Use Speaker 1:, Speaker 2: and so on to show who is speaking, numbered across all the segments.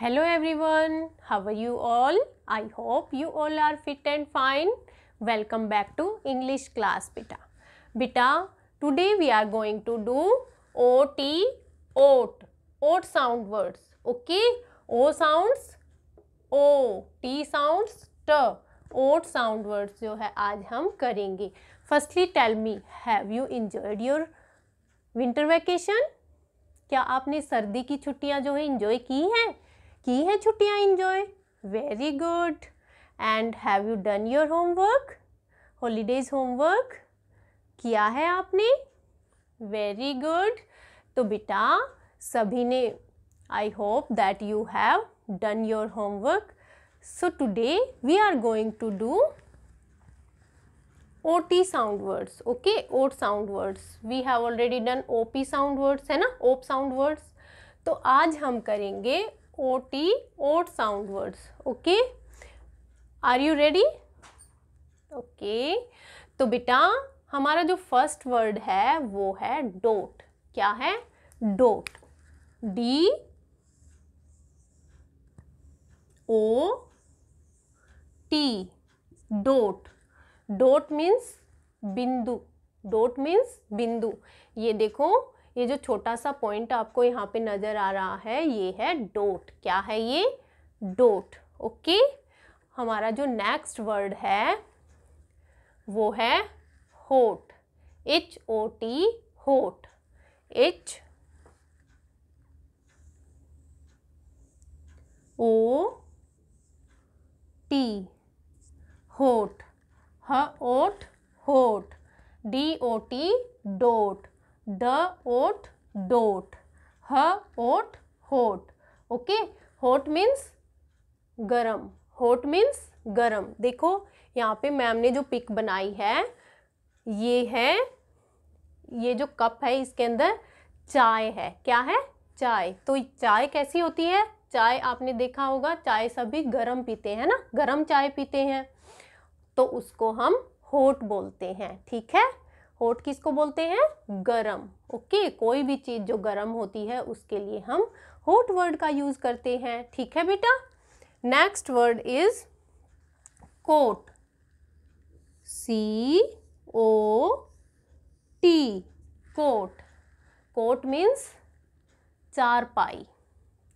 Speaker 1: hello everyone how are you all i hope you all are fit and fine welcome back to english class beta beta today we are going to do ot oat oat sound words okay o sounds o t sounds t oat sound words जो है आज हम करेंगे firstly tell me have you enjoyed your winter vacation क्या आपने सर्दी की छुट्टियां जो है इंजॉय की हैं की हैं छुट्टियाँ enjoy very good and have you done your homework holidays homework किया है आपने वेरी गुड तो बेटा सभी ने I hope that you have done your homework so today we are going to do O T sound words okay ot sound words we have already done O P sound words है ना op sound words तो आज हम करेंगे O T ot sound words okay are you ready okay तो बेटा हमारा जो फर्स्ट वर्ड है वो है डोट क्या है dot D O T dot dot means बिंदु डोट मीन्स बिंदु ये देखो ये जो छोटा सा पॉइंट आपको यहाँ पे नज़र आ रहा है ये है डोट क्या है ये डोट ओके हमारा जो नेक्स्ट वर्ड है वो है hot H O T hot H O T hot h ot hot D O T dot d ot dot h ot होट ओके होट मीन्स गरम होट मीन्स गरम देखो यहाँ पे मैम ने जो पिक बनाई है ये है ये जो कप है इसके अंदर चाय है क्या है चाय तो चाय कैसी होती है चाय आपने देखा होगा चाय सभी गरम पीते हैं ना गरम चाय पीते हैं तो उसको हम होट बोलते हैं ठीक है हॉट किसको बोलते हैं गरम ओके कोई भी चीज़ जो गरम होती है उसके लिए हम हॉट वर्ड का यूज़ करते हैं ठीक है बेटा next word is cot C O T cot cot means चार पाई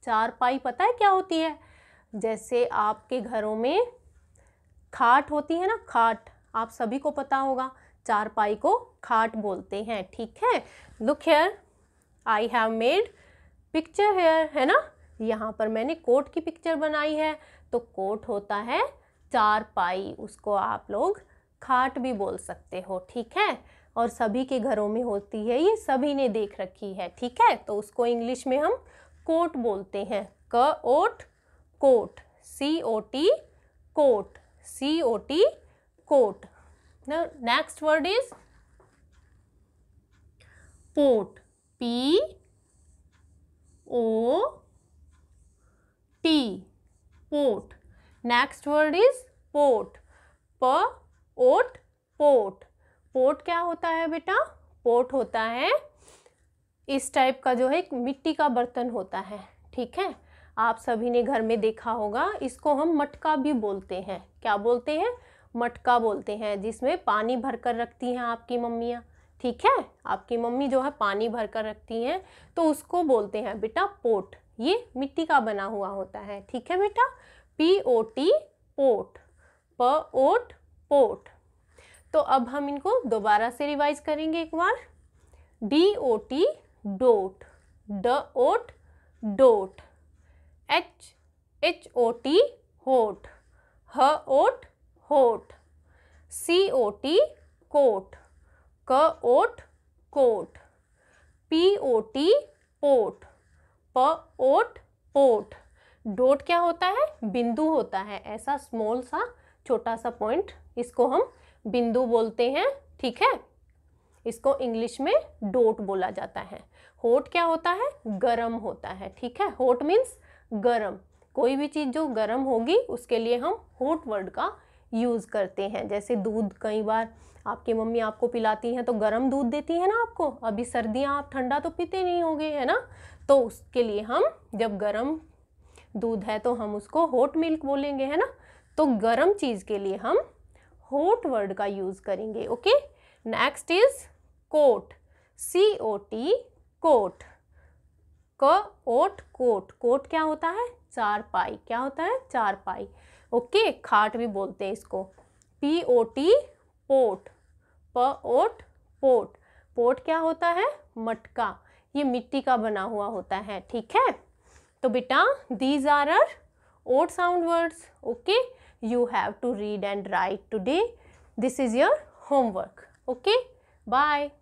Speaker 1: चार पाई पता है क्या होती है जैसे आपके घरों में खाट होती है ना खाट आप सभी को पता होगा चारपाई को खाट बोलते हैं ठीक है look here I have made picture here है ना यहाँ पर मैंने कोट की पिक्चर बनाई है तो कोट होता है चारपाई उसको आप लोग खाट भी बोल सकते हो ठीक है और सभी के घरों में होती है ये सभी ने देख रखी है ठीक है तो उसको इंग्लिश में हम कोट बोलते हैं k ot cot C O T cot C O T cot Now, next word is port P O T. port Next word is port P t pot pot क्या होता है बेटा पोट होता है इस टाइप का जो है एक मिट्टी का बर्तन होता है ठीक है आप सभी ने घर में देखा होगा इसको हम मटका भी बोलते हैं क्या बोलते हैं मटका बोलते हैं जिसमें पानी भर कर रखती हैं आपकी मम्मियाँ ठीक है आपकी मम्मी जो है पानी भर कर रखती हैं तो उसको बोलते हैं बेटा पोट ये मिट्टी का बना हुआ होता है ठीक है बेटा P O T pot p ot pot तो अब हम इनको दोबारा से रिवाइज करेंगे एक बार D O T dot d ot dot H H O T hot h ot hot C O T cot k ot cot P O T pot p ot pot dot क्या होता है बिंदु होता है ऐसा स्मॉल सा छोटा सा पॉइंट इसको हम बिंदु बोलते हैं ठीक है इसको इंग्लिश में डोट बोला जाता है होट क्या होता है गरम होता है ठीक है होट मीन्स गरम कोई भी चीज़ जो गरम होगी उसके लिए हम होट वर्ड का यूज़ करते हैं जैसे दूध कई बार आपकी मम्मी आपको पिलाती हैं तो गर्म दूध देती है ना आपको अभी सर्दियाँ आप ठंडा तो पीते नहीं होंगे है ना तो उसके लिए हम जब गर्म दूध है तो हम उसको हॉट मिल्क बोलेंगे है ना तो गर्म चीज़ के लिए हम हॉट वर्ड का यूज़ करेंगे okay next is cot C O T cot k ot coat coat क्या होता है चार पाई क्या होता है चार पाई ओके खाट भी बोलते हैं इसको P O T pot p ot pot pot क्या होता है मटका ये मिट्टी का बना हुआ होता है ठीक है तो बेटा these are are ot sound words okay you have to read and write today this is your homework okay bye